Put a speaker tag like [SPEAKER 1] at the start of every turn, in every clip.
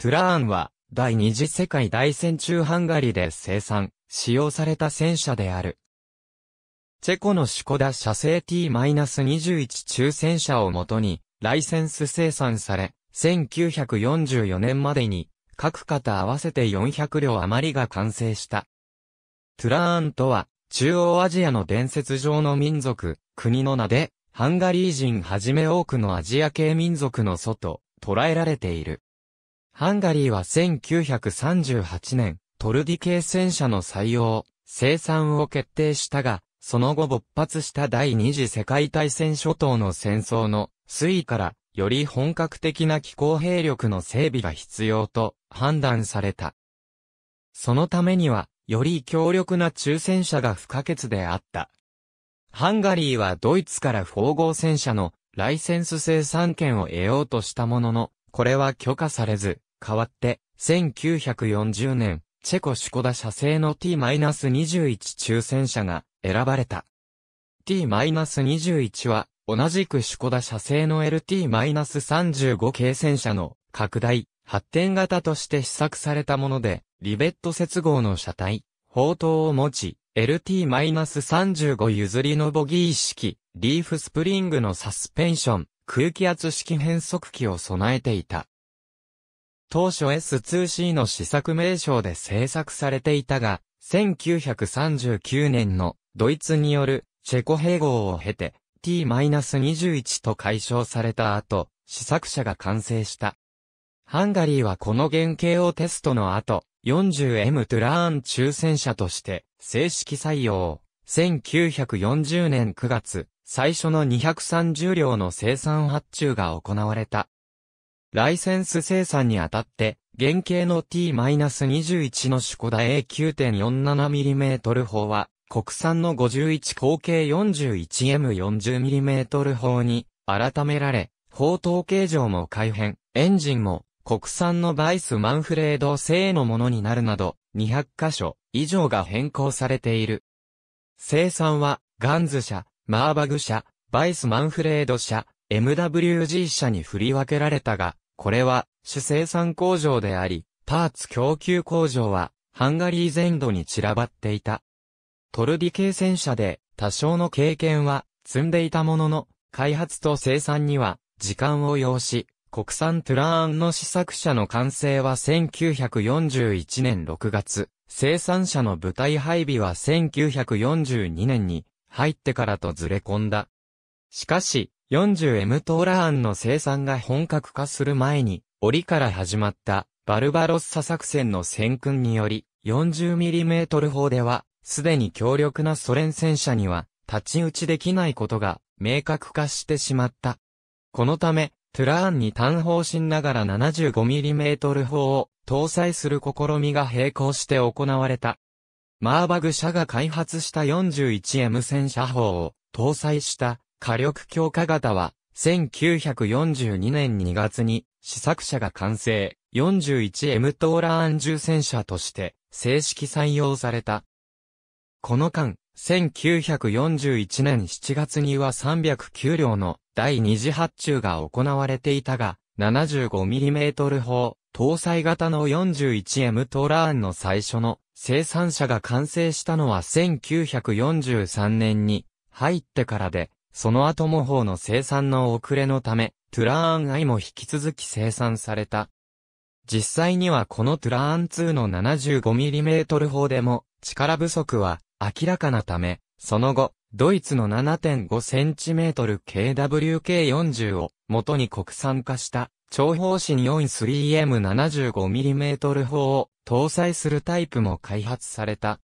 [SPEAKER 1] プラーンは、第二次世界大戦中ハンガリーで生産、使用された戦車である。チェコのシュコダ社製 T-21 中戦車をもとに、ライセンス生産され、1944年までに、各型合わせて400両余りが完成した。トゥラーンとは、中央アジアの伝説上の民族、国の名で、ハンガリー人はじめ多くのアジア系民族の祖と捉えられている。ハンガリーは1938年、トルディ系戦車の採用、生産を決定したが、その後勃発した第二次世界大戦初頭の戦争の推移から、より本格的な気候兵力の整備が必要と判断された。そのためには、より強力な中戦車が不可欠であった。ハンガリーはドイツから縫合戦車のライセンス生産権を得ようとしたものの、これは許可されず、代わって、1940年、チェコシュコダ社製の T-21 抽選車が選ばれた。T-21 は、同じくシュコダ社製の LT-35 系戦車の拡大、発展型として試作されたもので、リベット接合の車体、砲塔を持ち、LT-35 譲りのボギー式、リーフスプリングのサスペンション、空気圧式変速機を備えていた。当初 S2C の試作名称で制作されていたが、1939年のドイツによるチェコ併合を経て T-21 と解消された後、試作車が完成した。ハンガリーはこの原型をテストの後、40M トゥラーン抽選車として正式採用。1940年9月、最初の230両の生産発注が行われた。ライセンス生産にあたって、原型の T-21 のシュコダ A9.47mm 砲は、国産の51口径 41M40mm 砲に改められ、砲塔形状も改変、エンジンも国産のバイスマンフレード製のものになるなど、200箇所以上が変更されている。生産は、ガンズ社、マーバグ社、バイスマンフレード社、MWG 社に振り分けられたが、これは主生産工場であり、パーツ供給工場はハンガリー全土に散らばっていた。トルディ系戦車で多少の経験は積んでいたものの、開発と生産には時間を要し、国産トゥラーンの試作車の完成は1941年6月、生産車の部隊配備は1942年に入ってからとずれ込んだ。しかし、40M トーランの生産が本格化する前に、折から始まったバルバロッサ作戦の戦訓により、40mm 砲では、すでに強力なソ連戦車には、立ち打ちできないことが、明確化してしまった。このため、トゥラーンに単方針ながら 75mm 砲を搭載する試みが並行して行われた。マーバグ社が開発した 41M 戦車砲を搭載した火力強化型は、1942年2月に試作車が完成、41M トーラーン重戦車として正式採用された。この間、1941年7月には309両の第二次発注が行われていたが、75mm 砲、搭載型の 41M トーラーンの最初の生産車が完成したのは1943年に入ってからで、その後模倣の生産の遅れのため、トゥラーン I も引き続き生産された。実際にはこのトゥラーン2の 75mm 砲でも力不足は明らかなため、その後、ドイツの 7.5cm KWK40 を元に国産化した長方針 43M75mm 砲を搭載するタイプも開発された。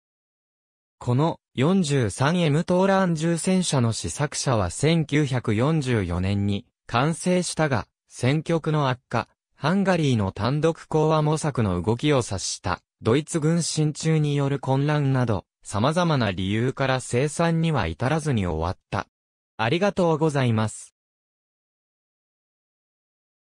[SPEAKER 1] この 43M トーラン重戦車の試作車は1944年に完成したが、戦局の悪化、ハンガリーの単独講和模索の動きを察したドイツ軍進駐による混乱など、様々な理由から生産には至らずに終わった。ありがとうございます。